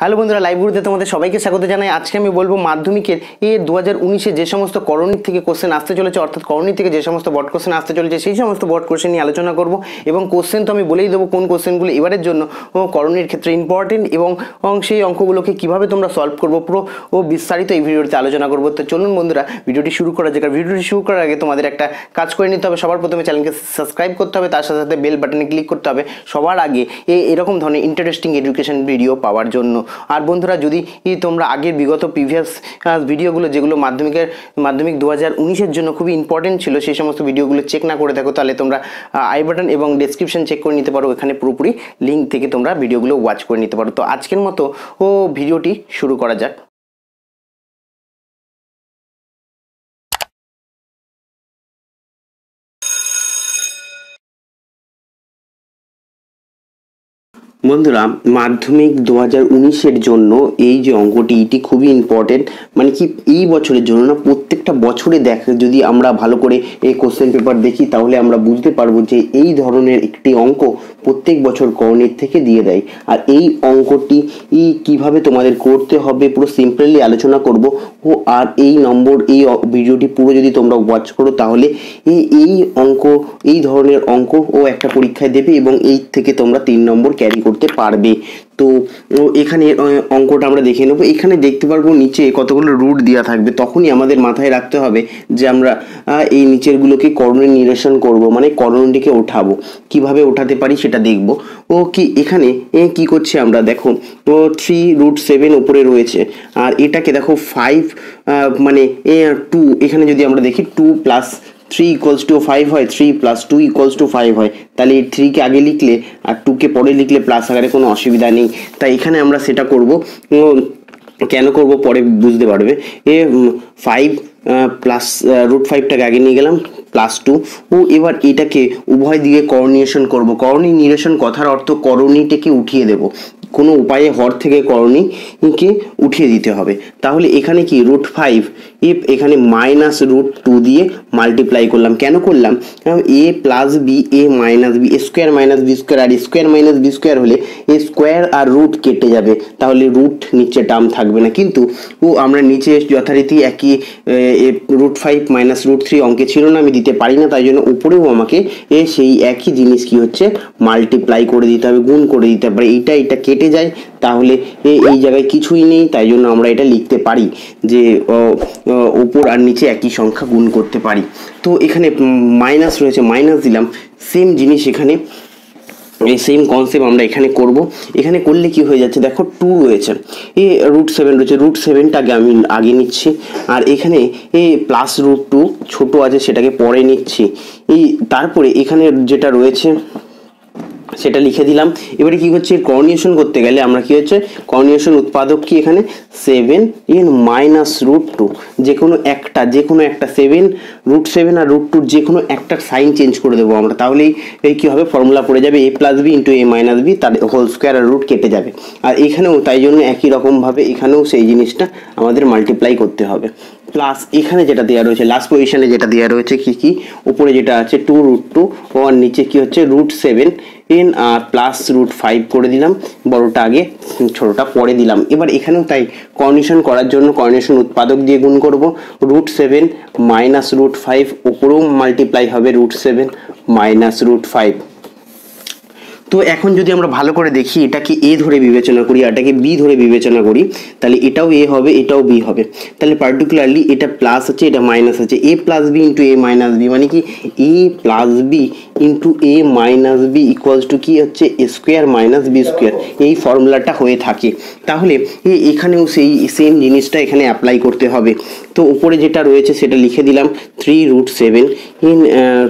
hello বন্ধুরা live গুরুতে তোমাদের সবাইকে স্বাগত জানাই আজকে আমি বলবো মাধ্যমিকের এ দু হাজার উনিশে যে সমস্ত করণীর থেকে কোশ্চেন আসতে চলেছে অর্থাৎ করণীর থেকে যে সমস্ত বট কোশ্চেন আসতে চলেছে সেই সমস্ত বট কোশ্চেন নিয়ে আলোচনা করব এবং কোশ্চেন তো আমি বলেই দেবো কোন কোশ্চেনগুলো এবারের জন্য করণীর ক্ষেত্রে ইম্পর্টেন্ট এবং সেই অঙ্কগুলোকে কিভাবে তোমরা সলভ করবো পুরো ও বিস্তারিত এই ভিডিওতে আলোচনা করবো তো চলুন বন্ধুরা ভিডিওটি শুরু করা যাক ভিডিওটি শুরু করার আগে তোমাদের একটা কাজ করে নিতে হবে সবার প্রথমে চ্যানেলকে সাবস্ক্রাইব করতে হবে তার সাথে সাথে বেল বাটনে ক্লিক করতে হবে সবার আগে এরকম ধরনের ইন্টারেস্টিং এডুকেশন ভিডিও পাওয়ার জন্য আর বন্ধুরা যদি তোমরা আগের বিগত প্রিভিয়াস ভিডিওগুলো যেগুলো মাধ্যমিকের মাধ্যমিক দু হাজার জন্য খুবই ইম্পর্টেন্ট ছিল সেই সমস্ত ভিডিওগুলো চেক না করে দেখো তাহলে তোমরা আই বাটন এবং ডিসক্রিপশান চেক করে নিতে পারো এখানে পুরোপুরি লিঙ্ক থেকে তোমরা ভিডিওগুলো ওয়াচ করে নিতে পারো তো আজকের মতো ও ভিডিওটি শুরু করা যাক বন্ধুরা মাধ্যমিক দু হাজার উনিশের জন্য এই যে অঙ্কটি এটি খুবই ইম্পর্টেন্ট মানে কি এই বছরের জন্য না প্রত্যেকটা বছরে দেখ যদি আমরা ভালো করে এই কোশ্চেন পেপার দেখি তাহলে আমরা বুঝতে পারবো যে এই ধরনের একটি অঙ্ক প্রত্যেক বছর করণের থেকে দিয়ে দেয় আর এই অঙ্কটি কিভাবে তোমাদের করতে হবে পুরো সিম্পলি আলোচনা করব ও আর এই নম্বর এই ভিডিওটি পুরো যদি তোমরা ওয়াচ করো তাহলে এই অঙ্ক এই ধরনের অঙ্ক ও একটা পরীক্ষায় দেবে এবং এই থেকে তোমরা তিন নম্বর ক্যারি করো করতে পারবে তো এখানে অঙ্কটা আমরা দেখে নেবো এখানে দেখতে পারবো নিচে কতগুলো রুট দেওয়া থাকবে তখনই আমাদের মাথায় রাখতে হবে যে আমরা এই নিচেরগুলোকে করণে নিরসন করব মানে করণটিকে ওঠাবো কিভাবে ওঠাতে পারি সেটা দেখব ও কি এখানে কি করছে আমরা দেখো তো থ্রি রুট সেভেন ওপরে রয়েছে আর এটাকে দেখো ফাইভ মানে টু এখানে যদি আমরা দেখি two plus three equals to five হয় three plus two equals to five হয় তাহলে এই থ্রিকে আগে লিখলে আর টুকে পরে লিখলে প্লাস আকারে কোনো অসুবিধা নেই তাই এখানে আমরা সেটা করব কেন করব পরে বুঝতে পারবে এ ফাইভ প্লাস রুট ফাইভটাকে আগে নিয়ে গেলাম প্লাস টু ও এবার এটাকে উভয় দিকে করণীয়সন করব করণী নিরেশন কথার অর্থ করণীটাকে উঠিয়ে দেব কোনো উপায়ে হর থেকে করণীকে উঠিয়ে দিতে হবে তাহলে এখানে কি রুট ফাইভ ইফ এখানে মাইনাস রুট টু দিয়ে মাল্টিপ্লাই করলাম কেন করলাম A plus B A minus B square minus B square আর স্কোয়ার মাইনাস বি স্কোয়ার হলে এ স্কোয়ার আর রুট কেটে যাবে তাহলে রুট নিচে টার্ম থাকবে না কিন্তু ও আমরা নিচে যথারীতি একই root five minus root three অঙ্কে ছিল না আমি দিতে পারি না তাই জন্য উপরেও আমাকে এ সেই একই জিনিস কি হচ্ছে মাল্টিপ্লাই করে দিতে হবে গুণ করে দিতে হবে এইটা এটা কেটে কেটে যায় তাহলে এই জায়গায় কিছুই নেই তাই জন্য আমরা এটা লিখতে পারি যে ওপর আর নিচে একই সংখ্যা গুণ করতে পারি তো এখানে মাইনাস রয়েছে মাইনাস দিলাম সেম জিনিস এখানে এই সেম কনসেপ্ট আমরা এখানে করব এখানে করলে কি হয়ে যাচ্ছে দেখো টু রয়েছে এ রুট সেভেন রয়েছে রুট সেভেনটাকে আমি আগে নিচ্ছি আর এখানে এ প্লাস রুট টু ছোটো আছে সেটাকে পরে নিচ্ছি এই তারপরে এখানে যেটা রয়েছে সেটা লিখে দিলাম এবারে কি হচ্ছে কর্নিয়েশন করতে গেলে আমরা কি হচ্ছে কর্নিয়েশন উৎপাদক কি এখানে seven in minus root two যে কোনো একটা যে কোনো একটা সেভেন রুট সেভেন আর রুট টুর যে কোনো একটা সাইন চেঞ্জ করে দেবো আমরা তাহলেই এই কী হবে ফর্মুলা পড়ে যাবে A plus B into A minus B তার হোল স্কোয়ার আর রুট কেটে যাবে আর এখানেও তাই জন্য একই রকমভাবে এখানেও সেই জিনিসটা আমাদের মাল্টিপ্লাই করতে হবে প্লাস এখানে যেটা দেওয়া রয়েছে লাস্ট পজিশানে যেটা দেওয়া রয়েছে কি কি উপরে যেটা আছে টু রুট টু আর নিচে কি হচ্ছে রুট সেভেন টেন আর প্লাস রুট ফাইভ করে দিলাম বড়টা আগে ছোটোটা পরে দিলাম এবার এখানেও তাই কর্নেশন করার জন্য কর্নেশন উৎপাদক দিয়ে গুণ করব root seven minus root five ওপরেও মাল্টিপ্লাই হবে root seven minus root five তো এখন যদি আমরা ভালো করে দেখি এটাকে এ ধরে বিবেচনা করি এটাকে বি ধরে বিবেচনা করি তাহলে এটাও এ হবে এটাও বি হবে তাহলে পার্টিকুলারলি এটা প্লাস আছে এটা মাইনাস আছে A plus B into A minus B মানে কি A plus B into A minus B equals to কি হচ্ছে A square minus B square এই ফর্মুলাটা হয়ে থাকে তাহলে এখানেও সেই সেম জিনিসটা এখানে অ্যাপ্লাই করতে হবে তো উপরে যেটা রয়েছে সেটা লিখে দিলাম three root seven in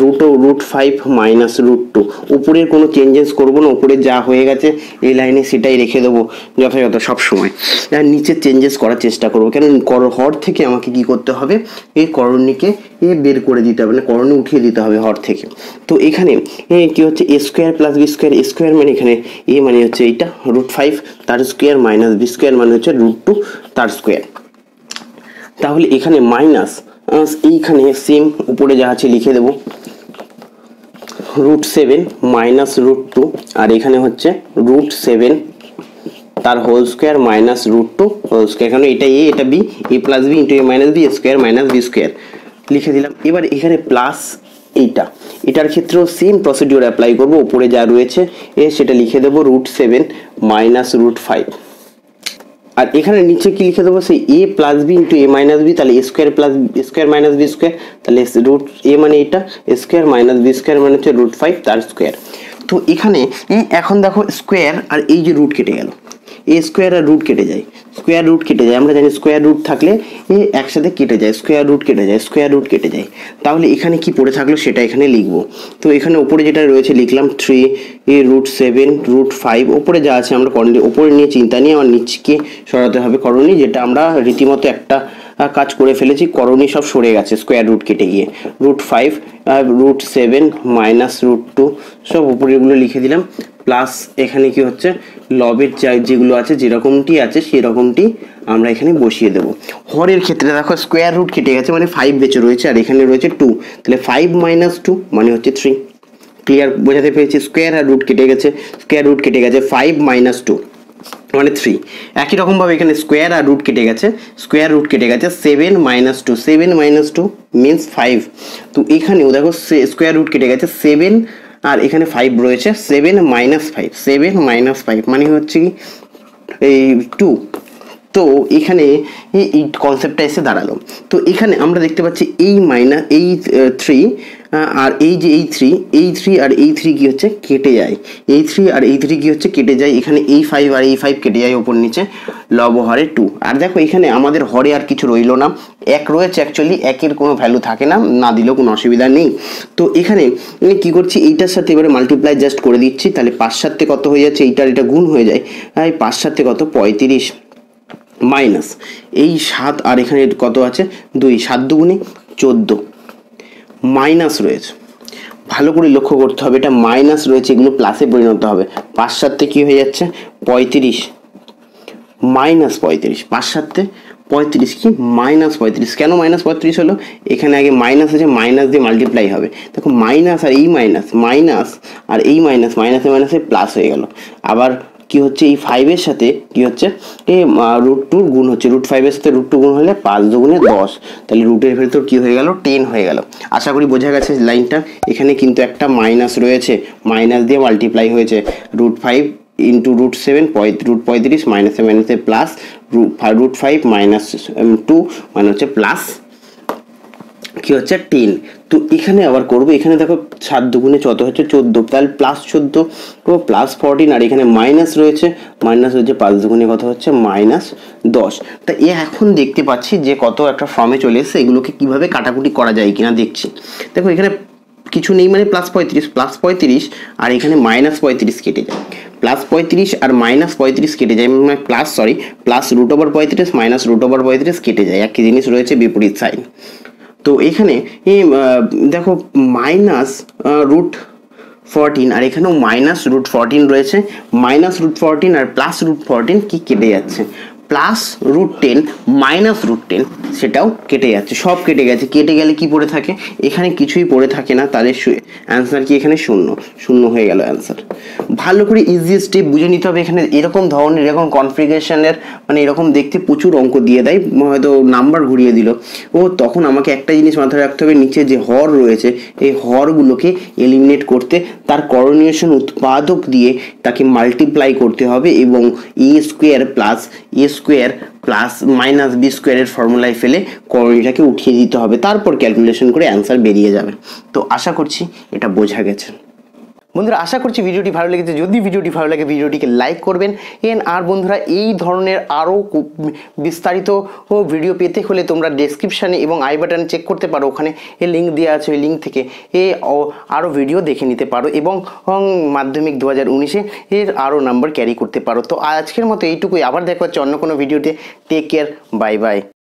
root root five minus root two উপরের কোনো চেঞ্জেস করুন করব না উপরে যা হয়ে গেছে এই লাইনে সেটাই রেখে দেবো যথাযথ সব সময় আর নিচে চেঞ্জেস করার চেষ্টা করবো কেন কর হর থেকে আমাকে কি করতে হবে এই করণীকে এ বের করে দিতে হবে না মানে করণী উঠিয়ে দিতে হবে হর থেকে তো এখানে কি হচ্ছে A square plus B square square মানে এখানে এ মানে হচ্ছে এইটা রুট ফাইভ তার স্কোয়ার মাইনাস বি স্কোয়ার মানে হচ্ছে রুট টু তার স্কোয়ার তাহলে এখানে মাইনাস এইখানে সেম উপরে যা আছে লিখে দেবো root seven minus root two আর এখানে হচ্ছে রুট সেভেন তার whole square minus root two whole square কারণ এটা এ এটা B A plus B into A minus B square minus B square লিখে দিলাম এবার এখানে প্লাস এইটা এটার ক্ষেত্রেও সেম প্রসিডিওর অ্যাপ্লাই করবো উপরে যা রয়েছে এ সেটা লিখে দেবো root seven minus root five আর এখানে নিচে কি লিখে দেবো সেই A plus B into A minus B তাহলে square plus square minus B square তাহলে রুট এ মানে এটা স্কোয়ার মাইনাস বি স্কোয়ার মানে হচ্ছে রুট ফাইভ তার স্কোয়ার তো এখানে এখন দেখো স্কোয়ার আর এই যে রুট কেটে গেল এ স্কোয়ার আর রুট কেটে যায় স্কোয়ার রুট কেটে যায় আমরা জানি স্কোয়ার রুট থাকলে এ একসাথে কেটে যায় স্কোয়ার রুট কেটে যায় স্কোয়ার রুট কেটে যায় তাহলে এখানে কি পড়ে থাকলো সেটা এখানে লিখব তো এখানে ওপরে যেটা রয়েছে লিখলাম three A root seven root five ওপরে যা আছে আমরা করণী ওপরে নিয়ে চিন্তা নিয়ে আমার নিচকে সরাতে হবে করণী যেটা আমরা রীতিমতো একটা কাজ করে ফেলেছি করণী সব সরে গেছে স্কোয়ার রুট কেটে গিয়ে root five root seven minus root two সব উপরেগুলো লিখে দিলাম প্লাস এখানে কি হচ্ছে লবের যেগুলো আছে যেরকমটি আছে সেরকমটি আমরা এখানে বসিয়ে দেবো হরের ক্ষেত্রে দেখো স্কোয়ার রুট কেটে গেছে মানে ফাইভ বেঁচে রয়েছে আর এখানে রয়েছে টু তাহলে ফাইভ মাইনাস টু মানে হচ্ছে থ্রি ক্লিয়ার বোঝাতে পেরেছি স্কোয়ার আর রুট কেটে গেছে স্কোয়ার রুট কেটে গেছে ফাইভ মাইনাস টু মানে থ্রি একই রকমভাবে এখানে স্কোয়ার আর রুট কেটে গেছে স্কোয়ার রুট কেটে গেছে seven minus two seven minus two means five তো এখানেও দেখো স্কোয়ার রুট কেটে গেছে সেভেন আর এখানে ফাইভ রয়েছে seven minus five seven minus five মানে হচ্ছে কি এই টু তো এখানে এই কনসেপ্টটা এসে দাঁড়ালো তো এখানে আমরা দেখতে পাচ্ছি এই মাইনা এই থ্রি আর এই যে এই থ্রি এই থ্রি আর এই থ্রি কী হচ্ছে কেটে যায় এই থ্রি আর এই থ্রি কী হচ্ছে কেটে যায় এখানে এই ফাইভ আর এই ফাইভ কেটে যায় ওপর নিচে লব হরে টু আর দেখো এখানে আমাদের হরে আর কিছু রইল না এক রয়েছে অ্যাকচুয়ালি একের কোনো ভ্যালু থাকে না না দিলেও কোনো অসুবিধা নেই তো এখানে কি করছি এইটার সাথে এবারে মাল্টিপ্লাই জাস্ট করে দিচ্ছি তাহলে পাঁচ সাথে কত হয়ে যাচ্ছে এইটার এটা গুণ হয়ে যায় পাঁচ সাথে কত পঁয়ত্রিশ মাইনাস এই সাত আর এখানে কত আছে দুই সাত দুগুণে চোদ্দো মাইনাস রয়েছে ভালো করে লক্ষ্য করতে হবে এটা মাইনাস রয়েছে এগুলো প্লাসে পরিণত হবে পাঁচ সাতে কী হয়ে যাচ্ছে পঁয়ত্রিশ মাইনাস পঁয়ত্রিশ পাঁচ সাতে পঁয়ত্রিশ কি মাইনাস পঁয়ত্রিশ কেন মাইনাস পঁয়ত্রিশ হলো এখানে আগে মাইনাস আছে মাইনাস দিয়ে মাল্টিপ্লাই হবে দেখো মাইনাস আর এই মাইনাস মাইনাস আর এই মাইনাস মাইনাসে মাইনাসে প্লাস হয়ে গেল আবার কি হচ্ছে এই ফাইভের সাথে কি হচ্ছে এই রুট টুর গুণ হচ্ছে রুট ফাইভের সাথে রুট টু গুণ হলে পাঁচ দুগুণে দশ তাহলে রুটের ভেতর কি হয়ে গেল টেন হয়ে গেল আশা করি বোঝা গেছে লাইনটা এখানে কিন্তু একটা মাইনাস রয়েছে মাইনাস দিয়ে মাল্টিপ্লাই হয়েছে root five into root seven root পঁয়ত্রিশ মাইনাসে মাইনাসে plus root five minus two মানে হচ্ছে প্লাস কী হচ্ছে টেন তো এখানে আবার করবো এখানে দেখো সাত দুগুণে চত হচ্ছে চোদ্দো তাহলে প্লাস তো প্লাস ফর্টিন আর এখানে মাইনাস রয়েছে মাইনাস রয়েছে পাঁচ দুগুণে কত হচ্ছে মাইনাস দশ তা এ এখন দেখতে পাচ্ছি যে কত একটা ফর্মে চলে এসেছে এগুলোকে কীভাবে কাটাকুটি করা যায় কিনা দেখছি দেখো এখানে কিছু নেই মানে প্লাস পঁয়ত্রিশ প্লাস পঁয়ত্রিশ আর এখানে মাইনাস পঁয়ত্রিশ কেটে যায় প্লাস পঁয়ত্রিশ আর মাইনাস পঁয়ত্রিশ কেটে যায় মানে plus sorry plus root over পঁয়ত্রিশ মাইনাস রুট ওভার পঁয়ত্রিশ কেটে যায় একই জিনিস রয়েছে বিপরীত সাইন তো এখানে দেখো মাইনাস রুট ফরটিন আর এখানেও মাইনাস রুট ফরটিন রয়েছে মাইনাস রুট ফরটিন আর প্লাস রুট ফরটিন কি কেটে যাচ্ছে plus root ten minus root ten সেটাও কেটে যাচ্ছে সব কেটে গেছে কেটে গেলে কি পড়ে থাকে এখানে কিছুই পড়ে থাকে না তাদের অ্যান্সার কি এখানে শূন্য শূন্য হয়ে গেল অ্যান্সার ভালো করে ইজি স্টেপ বুঝে নিতে হবে এখানে এরকম ধরনের এরকম কনফিগারেশনের মানে এরকম দেখতে প্রচুর অঙ্ক দিয়ে দেয় হয়তো নাম্বার ঘুরিয়ে দিল ও তখন আমাকে একটা জিনিস মাথায় রাখতে হবে নিচে যে হর রয়েছে এই হরগুলোকে এলিমিনেট করতে তার করণীয়সন উৎপাদক দিয়ে তাকে মাল্টিপ্লাই করতে হবে এবং A square plus A square plus minus B স্কোয়ারের ফর্মুলায় ফেলে করণীটাকে উঠিয়ে দিতে হবে তারপর ক্যালকুলেশন করে অ্যান্সার বেরিয়ে যাবে তো আশা করছি এটা বোঝা গেছে বন্ধুরা আশা করছি ভিডিওটি ভালো লেগেছে যদি ভিডিওটি ভালো লাগে ভিডিওটিকে লাইক করবেন এন আর বন্ধুরা এই ধরনের আরও বিস্তারিত ভিডিও পেতে হলে তোমরা ডিসক্রিপশানে এবং আই বাটনে চেক করতে পারো ওখানে এ লিঙ্ক দেওয়া আছে ওই লিঙ্ক থেকে এ আরও ভিডিও দেখে নিতে পারো এবং মাধ্যমিক দু হাজার উনিশে এর আরও নাম্বার ক্যারি করতে পারো তো আজকের মতো এইটুকুই আবার দেখা হচ্ছে অন্য কোনো ভিডিওতে টেক কেয়ার বাই বাই